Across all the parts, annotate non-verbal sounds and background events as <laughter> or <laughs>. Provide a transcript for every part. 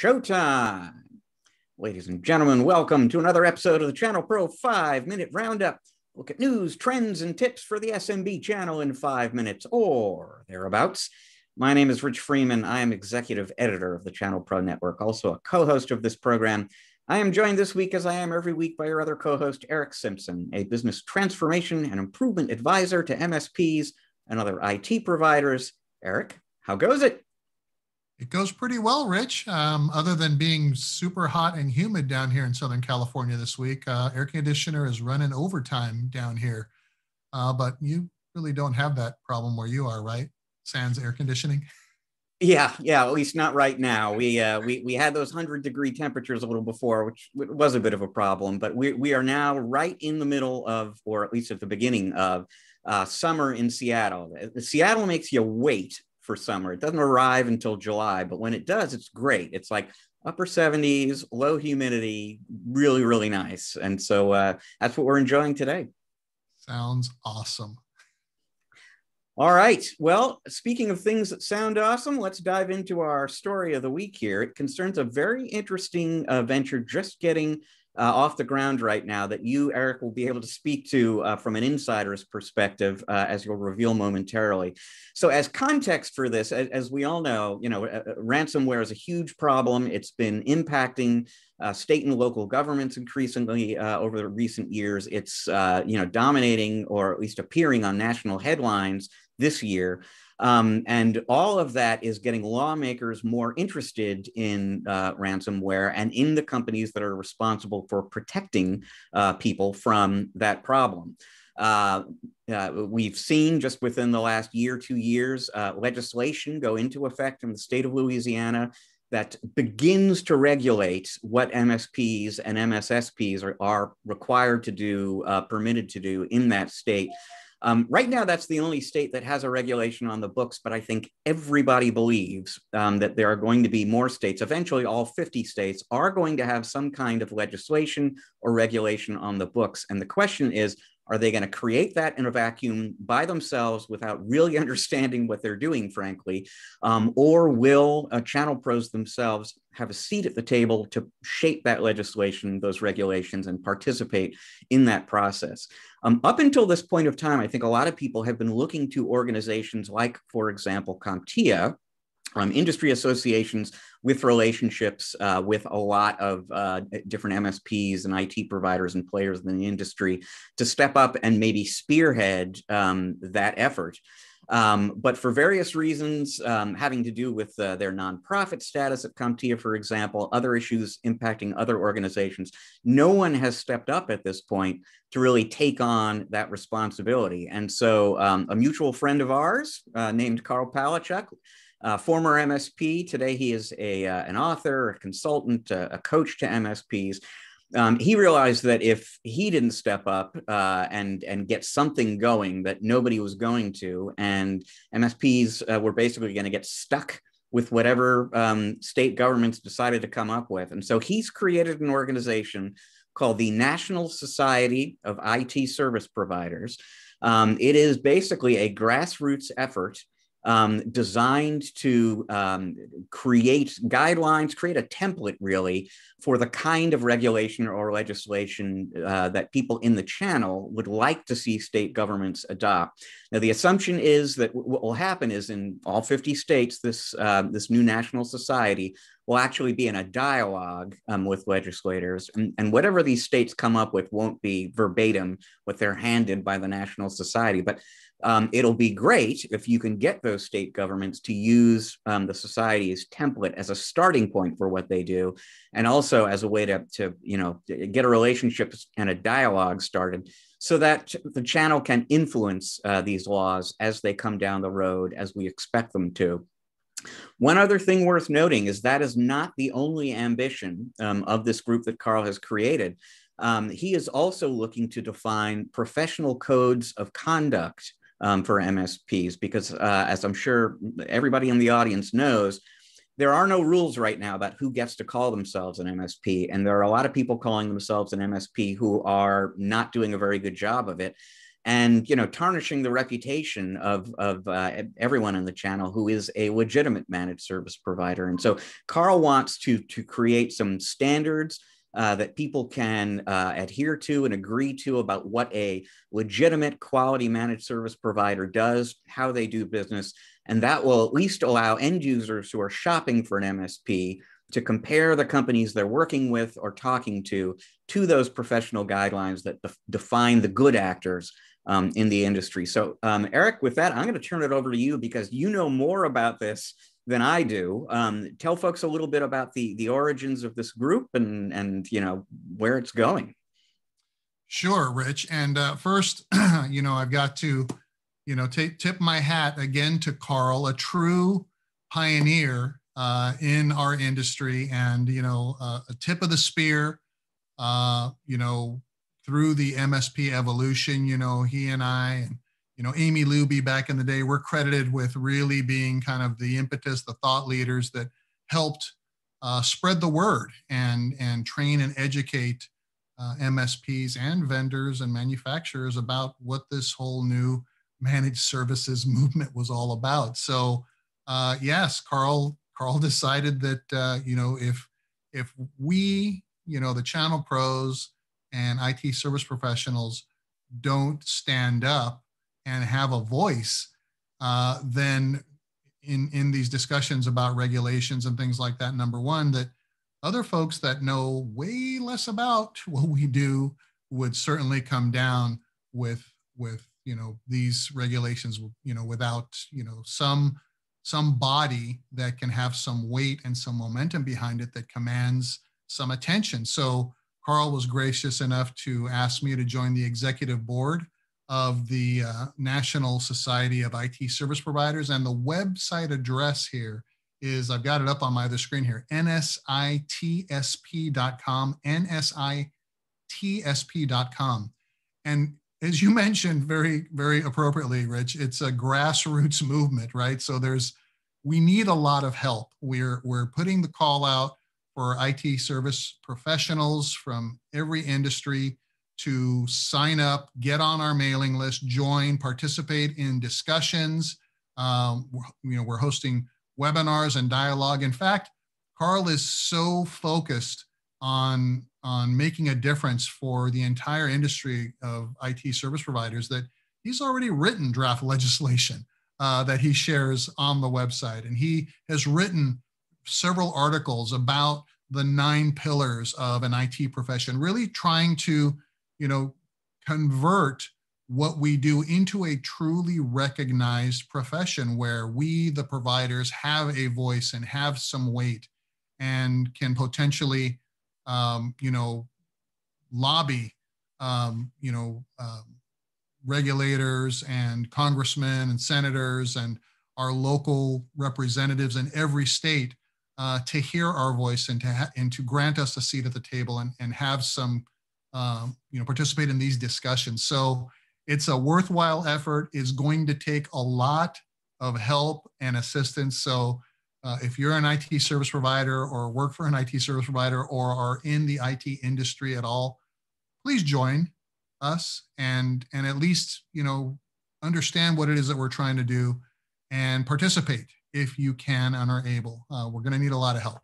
showtime. Ladies and gentlemen, welcome to another episode of the Channel Pro five minute roundup. Look at news, trends, and tips for the SMB channel in five minutes or thereabouts. My name is Rich Freeman. I am executive editor of the Channel Pro Network, also a co host of this program. I am joined this week, as I am every week, by your other co host, Eric Simpson, a business transformation and improvement advisor to MSPs and other IT providers. Eric, how goes it? It goes pretty well, Rich. Um, other than being super hot and humid down here in Southern California this week, uh, air conditioner is running overtime down here. Uh, but you really don't have that problem where you are, right? Sans air conditioning. Yeah, yeah. At least not right now. We uh, we we had those hundred degree temperatures a little before, which was a bit of a problem. But we we are now right in the middle of, or at least at the beginning of, uh, summer in Seattle. Uh, Seattle makes you wait for summer. It doesn't arrive until July, but when it does, it's great. It's like upper 70s, low humidity, really, really nice. And so uh, that's what we're enjoying today. Sounds awesome. All right. Well, speaking of things that sound awesome, let's dive into our story of the week here. It concerns a very interesting uh, venture just getting uh, off the ground right now that you, Eric, will be able to speak to uh, from an insider's perspective, uh, as you'll reveal momentarily. So, as context for this, as, as we all know, you know, uh, uh, ransomware is a huge problem. It's been impacting uh, state and local governments increasingly over the recent years. It's you know dominating or at least appearing on national headlines this year. Um, and all of that is getting lawmakers more interested in uh, ransomware and in the companies that are responsible for protecting uh, people from that problem. Uh, uh, we've seen just within the last year, two years, uh, legislation go into effect in the state of Louisiana that begins to regulate what MSPs and MSSPs are, are required to do, uh, permitted to do in that state. Um, right now, that's the only state that has a regulation on the books, but I think everybody believes um, that there are going to be more states. Eventually, all 50 states are going to have some kind of legislation or regulation on the books. And the question is are they going to create that in a vacuum by themselves without really <laughs> understanding what they're doing, frankly? Um, or will uh, channel pros themselves have a seat at the table to shape that legislation, those regulations, and participate in that process? Um, up until this point of time, I think a lot of people have been looking to organizations like, for example, CompTIA um, industry associations with relationships uh, with a lot of uh, different MSPs and IT providers and players in the industry to step up and maybe spearhead um, that effort. Um, but for various reasons, um, having to do with uh, their nonprofit status at CompTIA, for example, other issues impacting other organizations, no one has stepped up at this point to really take on that responsibility. And so um, a mutual friend of ours uh, named Carl Palachuk uh, former MSP, today he is a, uh, an author, a consultant, uh, a coach to MSPs. Um, he realized that if he didn't step up uh, and and get something going that nobody was going to, and MSPs uh, were basically going to get stuck with whatever um, state governments decided to come up with. And so he's created an organization called the National Society of IT Service Providers. Um, it is basically a grassroots effort um, designed to um, create guidelines, create a template really for the kind of regulation or legislation uh, that people in the channel would like to see state governments adopt. Now, the assumption is that what will happen is in all 50 states, this, uh, this new national society will actually be in a dialogue um, with legislators. And, and, whatever these states come up with won't be verbatim what they're handed by the National Society. But um, it'll be great if you can get those state governments to use um, the society's template as a starting point for what they do, and also as a way to, to you know get a relationship and a dialogue started, so that the channel can influence uh, these laws as they come down the road as we expect them to. One other thing worth noting is that is not the only ambition um, of this group that Carl has created. Um, he is also looking to define professional codes of conduct um, for MSPs because, uh, as I'm sure everybody in the audience knows, there are no rules right now about who gets to call themselves an MSP. And there are a lot of people calling themselves an MSP who are not doing a very good job of it and you know tarnishing the reputation of, of uh, everyone in the channel who is a legitimate managed service provider and so carl wants to to create some standards uh, that people can uh, adhere to and agree to about what a legitimate quality managed service provider does, how they do business. And that will at least allow end users who are shopping for an MSP to compare the companies they're working with or talking to to those professional guidelines that def- define the good actors um, in the industry. So, um, Eric, with that, I'm going to turn it over to you because you know more about this than I do. Um, tell folks a little bit about the the origins of this group and and you know where it's going. Sure, Rich. And uh, first, <clears throat> you know, I've got to, you know, t- tip my hat again to Carl, a true pioneer uh, in our industry, and you know, uh, a tip of the spear. Uh, you know, through the MSP evolution, you know, he and I and you know, Amy Luby back in the day, we're credited with really being kind of the impetus, the thought leaders that helped uh, spread the word and, and train and educate uh, MSPs and vendors and manufacturers about what this whole new managed services <laughs> movement was all about. So, uh, yes, Carl Carl <laughs> decided that uh, you know if if we you know the channel pros and IT service professionals don't stand up and have a voice uh, then in in these discussions about regulations and things like that number one that other folks that know way less about <laughs> what we do would certainly come down with with you know these regulations you know without you know some some body that can have some weight and some momentum behind it that commands some attention so carl was gracious enough to ask me to join the executive board of the uh, National Society of IT Service Providers. And the website address here is I've got it up on my other screen here nsitsp.com, nsitsp.com. And as you <laughs> mentioned very, very appropriately, Rich, it's a grassroots movement, right? So there's we need a lot of help. We're, we're putting the call out for IT service professionals from every industry to sign up, get on our mailing list, join, participate in discussions. Um, you know, we're hosting webinars and dialogue. In fact, Carl is so focused on on making a difference for the entire industry of IT service providers that he's already written draft legislation uh, that he shares on the website, and he has written several articles about the nine pillars of an IT profession, really trying to you know, convert what we do into a truly recognized profession where we, the providers, have a voice and have some weight and can potentially, um, you know, lobby, um, you know, um, regulators and congressmen and senators and our local representatives in every state uh, to hear our voice and to, ha- and to grant us a seat at the table and, and have some um, you know, participate in these discussions. So it's a worthwhile effort. It's going to take a lot of help and assistance. So uh, if you're an IT service provider or work for an IT service provider or are in the IT industry at all, please join us and and at least you know understand what it is that we're trying to do and participate if you can and are able. Uh, we're going to need a lot of help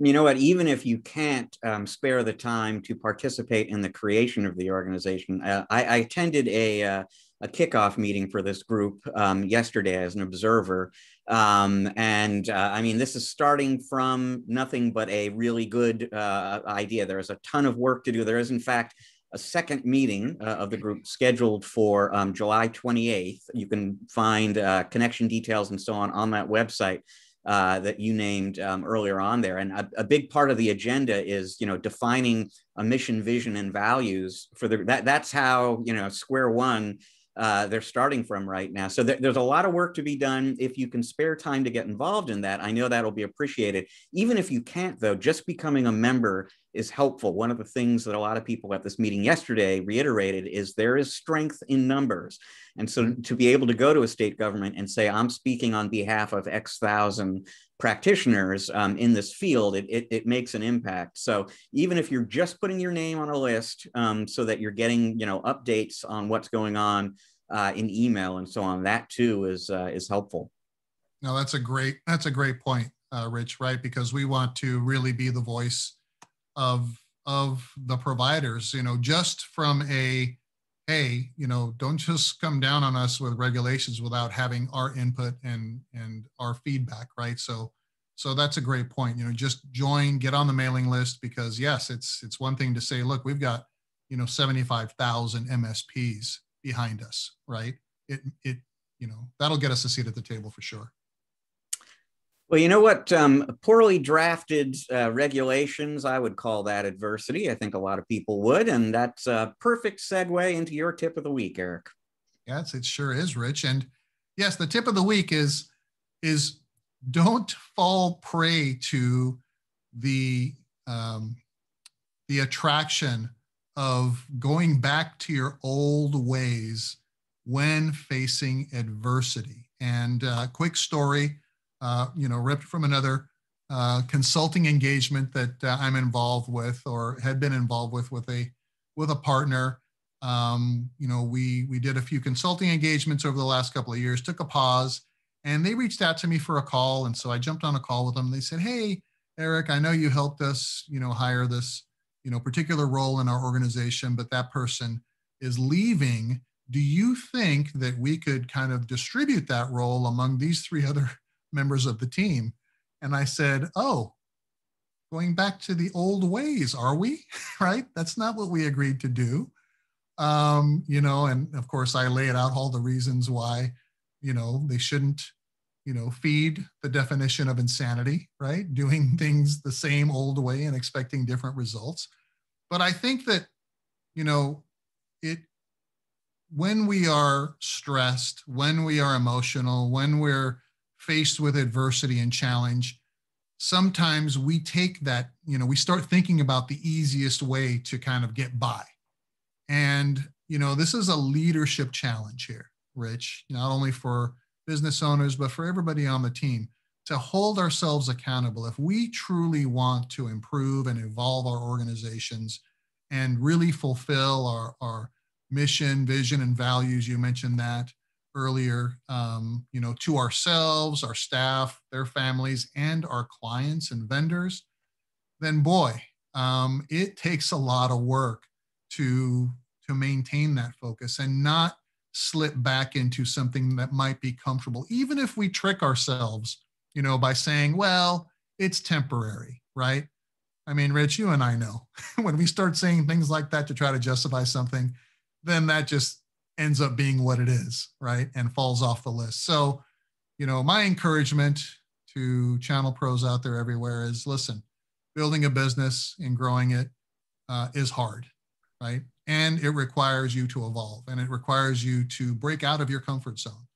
you know what even if you can't um, spare the time to participate in the creation of the organization uh, I, I, attended a uh, a kickoff meeting for this group um, yesterday as an observer. Um, and uh, I mean, this is starting from nothing but a really good uh, uh idea. There is a ton of work to do. There is, in fact, a second meeting uh, of the group scheduled for um, July 28th. You can find uh, connection details and so on on that website uh, that you named um, earlier on there. And a, a, big part of the agenda is, you know, defining a mission, vision, and values for the that that's how you know Square One uh, they're starting from right now. So there's a lot of work to be done. If you can spare time to get involved in that, I know that'll be appreciated. Even if you can't, though, just becoming a member is helpful. One of the things that a lot of people at this meeting yesterday reiterated is there is strength in numbers. And so mm-hmm. to be able to go to a state government and say, I'm speaking on behalf of X thousand practitioners um, in this field, it, it, it, makes an impact. So even if you're just putting your name on a list um, so that you're getting, you know, updates on what's going on uh, in email and so on, that too is, uh, is helpful. No, that's a great, that's a great point, uh, Rich, right? Because we want to really be the voice of, of the providers, you know, just from a, hey, you know, don't just come down on us with regulations without having our input and and our feedback, right? So so that's a great point. You know, just join, get on the mailing list because yes, it's it's one thing to say, look, we've got, you know, 75,000 MSPs behind us, right? It it you know, that'll get us a seat at the table for sure. Well, you know what? Um, poorly drafted uh, regulations, I would call that adversity. I think a lot of people would. And that's a perfect segue into your tip of the week, Eric. Yes, it sure is, Rich. And yes, the tip of the week is, is don't fall prey to the, um, the attraction of going back to your old ways when facing adversity. And uh, quick story uh, you know, ripped from another uh, consulting engagement that uh, I'm involved with or had been involved with with a with a partner. Um, you know, we we did a few consulting engagements over the last couple of years, took a pause, and they reached out to me for a call, and so I jumped on a call with them. They said, "Hey, Eric, I know you helped us, you know, hire this, you know, particular role in our organization, but that person is leaving." Do you think that we could kind of distribute that role among these three other members of the team. And I said, Oh, going back to the old ways, are we? <laughs> right? That's not what we agreed to do. Um, you know, and of course, I laid out all the reasons why, you know, they shouldn't, you know, feed the definition of insanity, right? <laughs> Doing things the same old way and expecting different results. But I think that, you know, it, when we are stressed, when we are emotional, when we're faced with adversity and challenge, sometimes we take that, you know, we start thinking about the easiest way to kind of get by. And, you know, this is a leadership challenge here, Rich, not only for business owners, but for everybody on the team to hold ourselves accountable. If we truly want to improve and evolve our organizations and really fulfill our, our mission, vision, and values, you mentioned that, earlier, um, you know, to ourselves, our staff, their families, and our clients and vendors, then boy, um, it takes a lot of work to to maintain that focus and not slip back into something that might be comfortable, even if we trick ourselves, you know, by saying, well, it's temporary, right? I mean, Rich, you and I know <laughs> when we start saying things like that to try to justify something, then that just ends up being what it is, right? And falls off the list. So, you know, my encouragement to channel pros out there everywhere is listen, building a business and growing it uh, is hard, right? And it requires you to evolve and it requires you to break out of your comfort zone.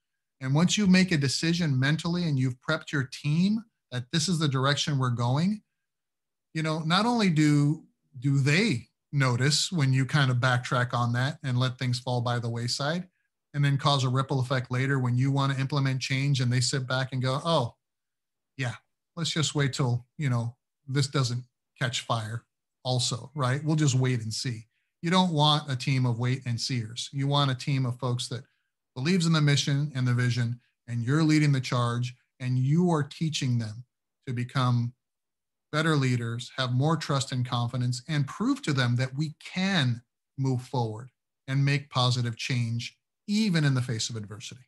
And once you make a decision mentally and you've prepped your team that this is the direction we're going, you know, not only do do they notice when you kind of backtrack on that and let things fall by the wayside and then cause a ripple effect later when you want to implement change and they sit back and go oh yeah let's just wait till you know this doesn't catch fire also right we'll just wait and see you don't want a team of wait and seers you want a team of folks that believes in the mission and the vision and you're leading the charge and you are teaching them to become better leaders, have more trust and confidence, and prove to them that we can move forward and make positive change, even in the face of adversity.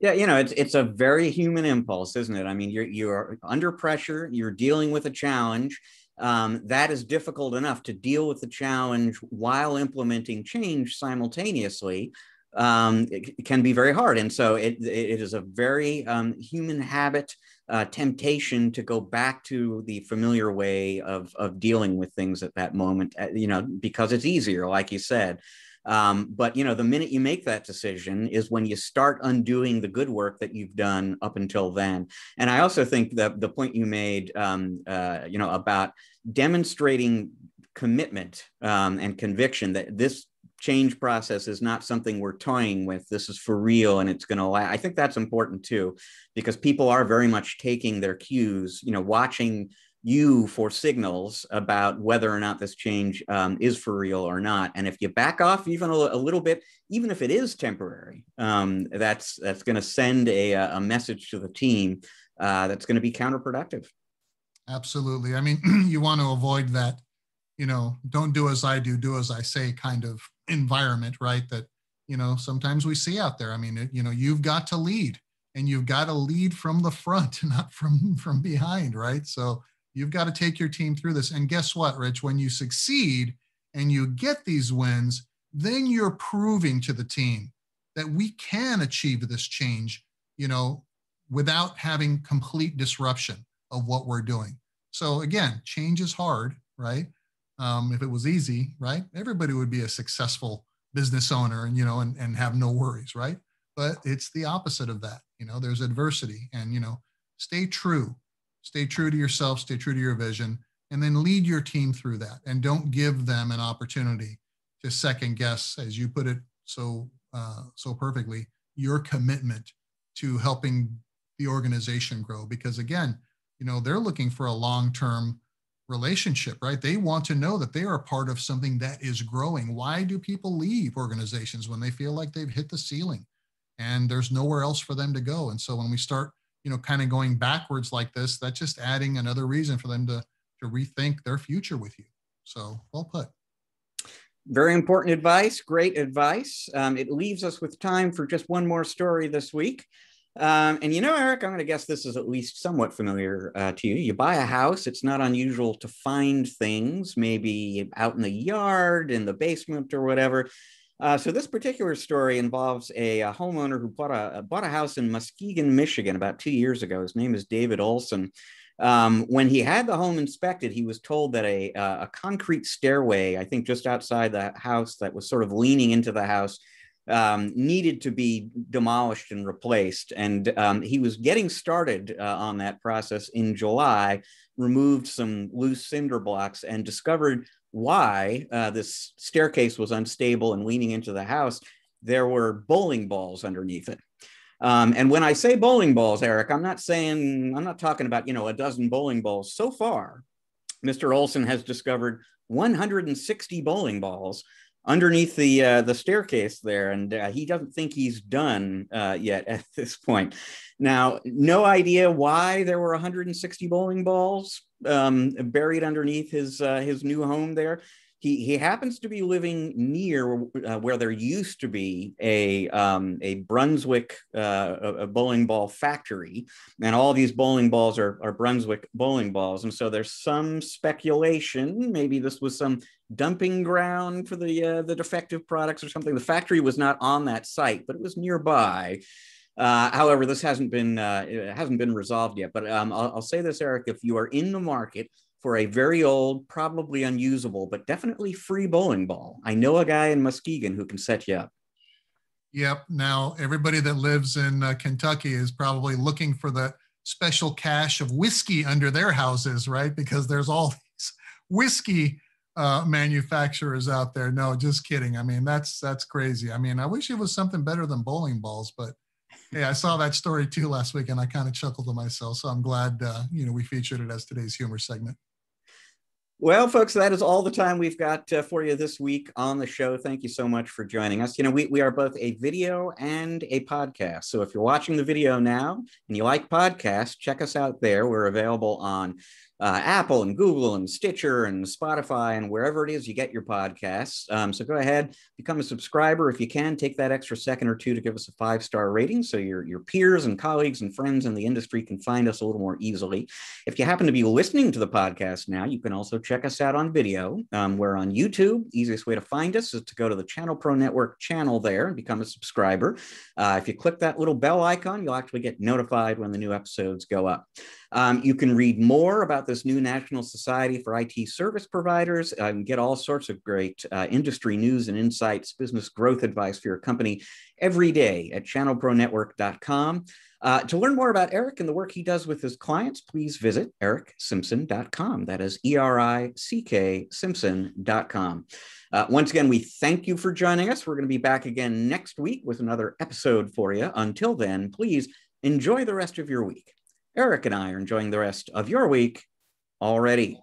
Yeah, you know, it's it's a very human impulse, isn't it? I mean, you're you're under pressure, you're dealing with a challenge. Um, that is difficult enough to deal with the challenge while implementing change simultaneously um, it can be very hard. And so it, it is a very um, human habit uh, temptation to go back to the familiar way of of dealing with things at that moment uh, you know because it's easier like you said um, but you know the minute you make that decision is when you start undoing the good work that you've done up until then and i also think that the point you made um, uh, you know about demonstrating commitment um, and conviction that this change process is not something we're toying with. This is for real and it's going to last. I think that's important too, because people are very much taking their cues, you know, watching you for signals about whether or not this change um, is for real or not. And if you back off even a, a little bit, even if it is temporary, um, that's that's going to send a, a message to the team uh, that's going to be counterproductive. Absolutely. I mean, <clears throat> you want to avoid that you know, don't do as I do, do as I say kind of environment, right? That, you know, sometimes we see out there. I mean, you know, you've got to lead and you've got to lead from the front, <laughs> not from from behind, right? So you've got to take your team through this. And guess what, Rich? When you succeed and you get these wins, then you're proving to the team that we can achieve this change, you know, without having complete disruption of what we're doing. So again, change is hard, right? um, if it was easy, right? Everybody would be a successful business owner and, you know, and, and have no worries, right? But it's the opposite of that. You know, there's adversity and, you know, stay true, stay true to yourself, stay true to your vision, and then lead your team through that. And don't give them an opportunity to second guess, as you put it so, uh, so perfectly, your commitment to helping the organization grow. Because again, you know, they're looking for a long term relationship, right? They want to know that they are a part of something that is growing. Why do people leave organizations when they feel like they've hit the ceiling and there's nowhere else for them to go? And so when we start, you know, kind of going backwards like this, that's just adding another reason for them to to rethink their future with you. So well put. Very important advice. Great advice. Um, it leaves us with time for just one more story this week. Um, and you know, Eric, I'm going to guess this is at least somewhat familiar uh, to you. You buy a house, it's not unusual to find things, maybe out in the yard, in the basement, or whatever. Uh, so this particular story involves a, a homeowner who bought a uh, bought a house in Muskegon, Michigan, about two years ago. His name is David Olson. Um, when he had the home inspected, he was told that a, uh, a concrete stairway, I think just outside the house, that was sort of leaning into the house, um, needed to be demolished and replaced. And um, he was getting started uh, on that process in July, removed some loose cinder blocks, and discovered why uh, this staircase was unstable and leaning into the house. There were bowling balls underneath it. Um, and when I say bowling balls, Eric, I'm not saying, I'm not talking about, you know, a dozen bowling balls. So far, Mr. Olson has discovered 160 bowling balls underneath the uh, the staircase there, and uh, he doesn't think he's done uh, yet <laughs> at this point. Now, no idea why there were 160 bowling balls um, buried underneath his uh, his new home there he, he happens to be living near uh, where there used to be a, um, a Brunswick uh, a, bowling ball factory, and all these bowling balls are, are Brunswick bowling balls. And so there's some speculation, maybe this was some dumping ground for the, uh, the defective products or something. The factory was not on that site, but it was nearby. Uh, however, this hasn't been uh, hasn't been resolved yet. But um, I'll, I'll, say this, Eric: if you are in the market for a very old, probably unusable, but definitely free bowling ball. I know a guy in Muskegon who can set you up. Yep. Now, everybody that lives in uh, Kentucky is probably looking for the special cache of whiskey under their houses, right? Because there's all <laughs> these whiskey uh, manufacturers out there. No, just kidding. I mean, that's that's crazy. I mean, I wish it was something better than bowling balls, but hey, I saw that story too last week, and I kind of chuckled to myself. So I'm glad uh, you know we featured it as today's humor segment. Well, folks, that is all the time we've got uh, for you this week on the show. Thank you so much for joining us. You know, we, we are both a video and a podcast. So if you're watching the video now and you like podcasts, check us out there. We're available on uh, Apple and Google and Stitcher and Spotify and wherever it is you get your podcasts. Um, so go ahead, become a subscriber if you can. Take that extra second or two to give us a five star rating so your, your peers and colleagues and friends in the industry can find us a little more easily. If you happen to be listening to the podcast now, you can also check us out on video. Um, we're on YouTube. Easiest way to find us is to go to the Channel Pro Network channel there and become a subscriber. Uh, if you click that little bell icon, you'll actually get notified when the new episodes go up. Um, you can read more about the this new National Society for IT Service Providers. Uh, and get all sorts of great uh, industry news and insights, business growth advice for your company every day at channelpronetwork.com. Uh, to learn more about Eric and the work he does with his clients, please visit ericsimpson.com. That is E R I C K Simpson.com. Uh, once again, we thank you for joining us. We're going to be back again next week with another episode for you. Until then, please enjoy the rest of your week. Eric and I are enjoying the rest of your week already